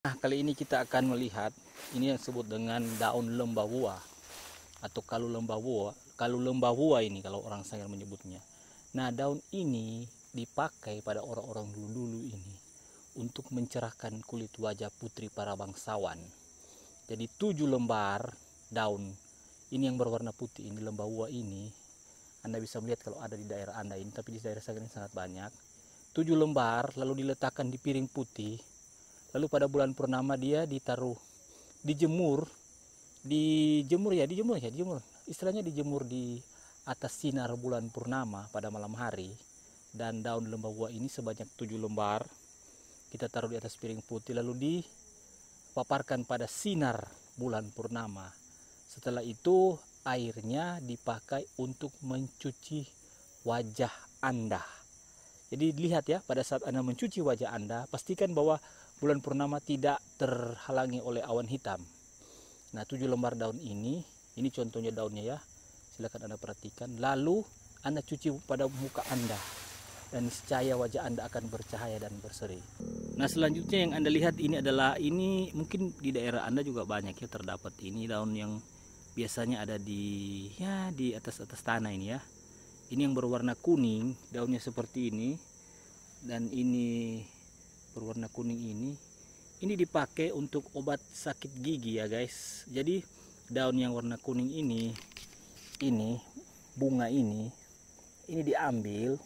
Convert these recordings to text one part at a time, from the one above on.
Nah, kali ini kita akan melihat ini yang disebut dengan daun lembawua atau kalu lembawua, kalu lembawua ini kalau orang saya menyebutnya. Nah, daun ini dipakai pada orang-orang dulu-dulu ini untuk mencerahkan kulit wajah putri para bangsawan. Jadi tujuh lembar daun ini yang berwarna putih ini lembawua ini Anda bisa melihat kalau ada di daerah Anda ini tapi di daerah saya ini sangat banyak. Tujuh lembar lalu diletakkan di piring putih lalu pada bulan purnama dia ditaruh dijemur dijemur ya dijemur ya dijemur istilahnya dijemur di atas sinar bulan purnama pada malam hari dan daun lembawa ini sebanyak tujuh lembar kita taruh di atas piring putih lalu dipaparkan pada sinar bulan purnama setelah itu airnya dipakai untuk mencuci wajah Anda jadi lihat ya pada saat Anda mencuci wajah Anda pastikan bahwa bulan purnama tidak terhalangi oleh awan hitam. Nah, tujuh lembar daun ini, ini contohnya daunnya ya. Silakan Anda perhatikan. Lalu Anda cuci pada muka Anda dan niscaya wajah Anda akan bercahaya dan berseri. Nah, selanjutnya yang Anda lihat ini adalah ini mungkin di daerah Anda juga banyak ya terdapat ini daun yang biasanya ada di ya di atas-atas tanah ini ya. Ini yang berwarna kuning, daunnya seperti ini dan ini berwarna kuning ini ini dipakai untuk obat sakit gigi ya guys jadi daun yang warna kuning ini ini bunga ini ini diambil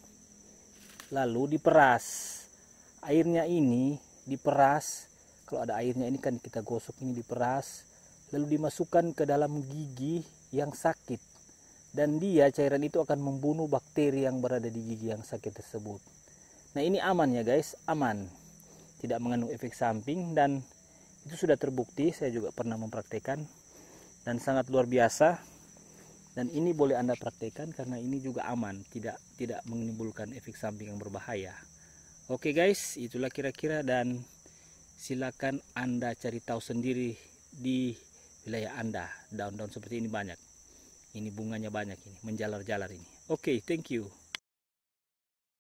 lalu diperas airnya ini diperas kalau ada airnya ini kan kita gosok ini diperas lalu dimasukkan ke dalam gigi yang sakit dan dia cairan itu akan membunuh bakteri yang berada di gigi yang sakit tersebut nah ini aman ya guys aman tidak mengandung efek samping dan itu sudah terbukti saya juga pernah mempraktekan dan sangat luar biasa dan ini boleh anda praktekan karena ini juga aman tidak tidak menimbulkan efek samping yang berbahaya oke guys itulah kira-kira dan silakan anda cari tahu sendiri di wilayah anda daun-daun seperti ini banyak ini bunganya banyak ini menjalar-jalar ini oke thank you